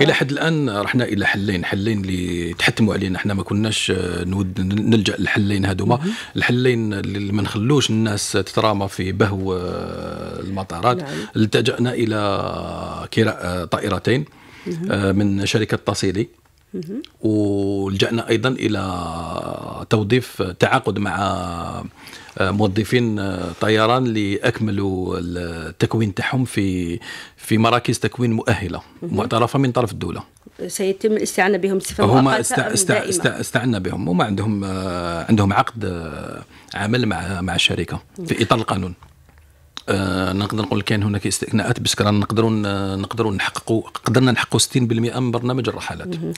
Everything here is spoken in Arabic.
الى حد الان رحنا الى حلين حلين اللي تحتموا علينا احنا ما كناش آه، نود نلجا للحلين هذوما الحلين اللي ما نخلوش الناس تترامى في بهو آه، المطارات نعم. التجانا الى كراء آه، طائرتين من شركه تصيلي ولجانا ايضا الى توظيف تعاقد مع موظفين آه، طيران اللي اكملوا التكوين تاعهم في في مراكز تكوين مؤهله معترفه من طرف الدوله سيتم الاستعانه بهم بصفه هما استع... استع... استع... استعنا بهم وما عندهم آه، عندهم عقد آه، عمل مع مع الشركه في اطار القانون آه نقدر نقول كان هناك استثناءات بس نقدروا نقدروا نحققوا قدرنا نحققوا 60% من برنامج الرحلات